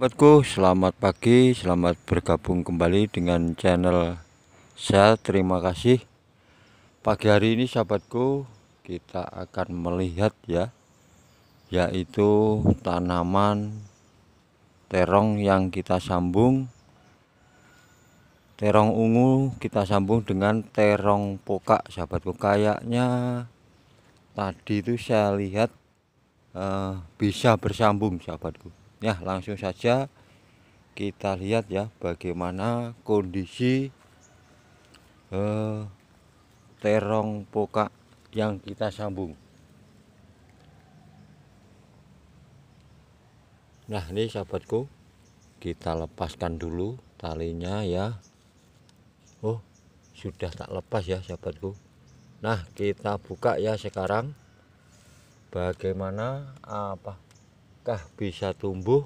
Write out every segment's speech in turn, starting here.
Sahabatku, selamat pagi, selamat bergabung kembali dengan channel saya. Terima kasih. Pagi hari ini sahabatku, kita akan melihat ya, yaitu tanaman terong yang kita sambung. Terong ungu kita sambung dengan terong pokak, sahabatku. Kayaknya tadi itu saya lihat uh, bisa bersambung, sahabatku Ya, langsung saja kita lihat ya bagaimana kondisi eh, terong pokak yang kita sambung. Nah, ini sahabatku, kita lepaskan dulu talinya ya. Oh, sudah tak lepas ya sahabatku. Nah, kita buka ya sekarang bagaimana apa apakah bisa tumbuh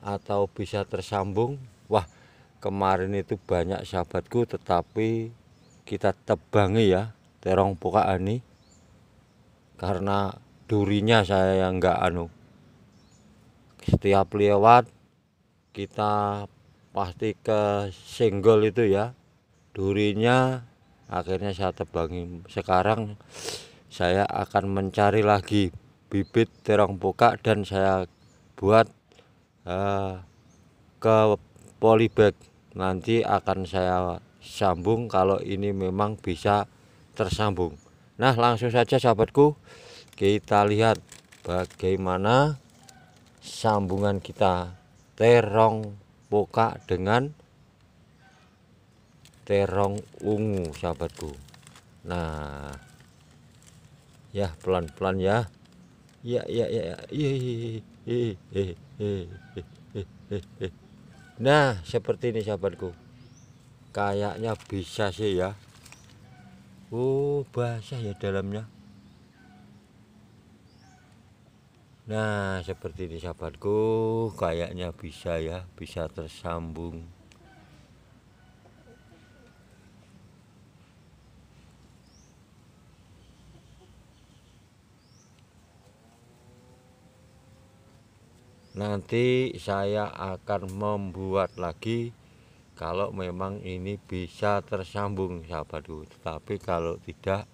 atau bisa tersambung? Wah, kemarin itu banyak sahabatku tetapi kita tebangi ya terong poka ini karena durinya saya yang enggak anu setiap lewat kita pasti ke single itu ya durinya akhirnya saya tebangi sekarang saya akan mencari lagi bibit terong buka dan saya buat uh, ke polybag nanti akan saya sambung kalau ini memang bisa tersambung nah langsung saja sahabatku kita lihat bagaimana sambungan kita terong boka dengan terong ungu sahabatku nah ya pelan-pelan ya ya ya ya nah seperti ini sahabatku kayaknya bisa sih ya oh basah ya dalamnya nah seperti ini sahabatku kayaknya bisa ya bisa tersambung nanti saya akan membuat lagi kalau memang ini bisa tersambung sahabatku tetapi kalau tidak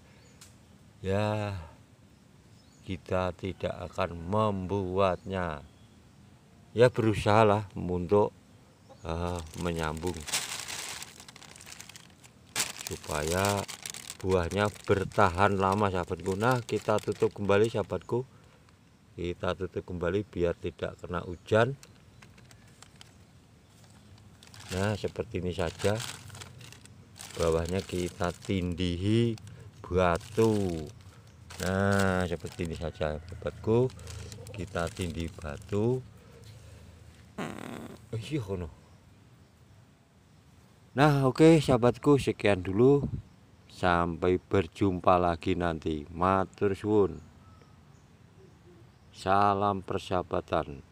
ya kita tidak akan membuatnya ya berusahalah untuk uh, menyambung supaya buahnya bertahan lama sahabatku nah kita tutup kembali sahabatku kita tutup kembali biar tidak kena hujan nah seperti ini saja bawahnya kita tindihi batu nah seperti ini saja sobatku kita tindih batu iya, nah oke sahabatku sekian dulu sampai berjumpa lagi nanti matur suwun Salam persahabatan.